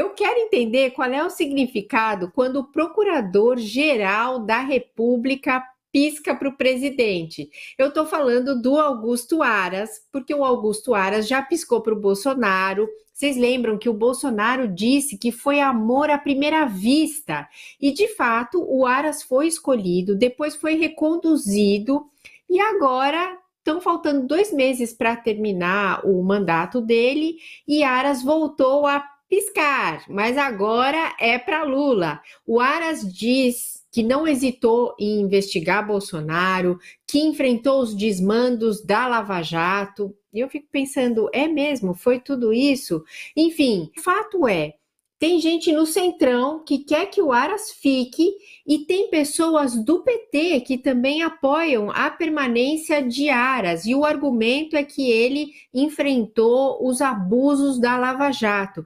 Eu quero entender qual é o significado quando o Procurador-Geral da República pisca para o presidente. Eu estou falando do Augusto Aras, porque o Augusto Aras já piscou para o Bolsonaro. Vocês lembram que o Bolsonaro disse que foi amor à primeira vista. E, de fato, o Aras foi escolhido, depois foi reconduzido e agora. Estão faltando dois meses para terminar o mandato dele e Aras voltou a piscar, mas agora é para Lula. O Aras diz que não hesitou em investigar Bolsonaro, que enfrentou os desmandos da Lava Jato. E eu fico pensando, é mesmo? Foi tudo isso? Enfim, o fato é, tem gente no Centrão que quer que o Aras fique e tem pessoas do PT que também apoiam a permanência de Aras. E o argumento é que ele enfrentou os abusos da Lava Jato.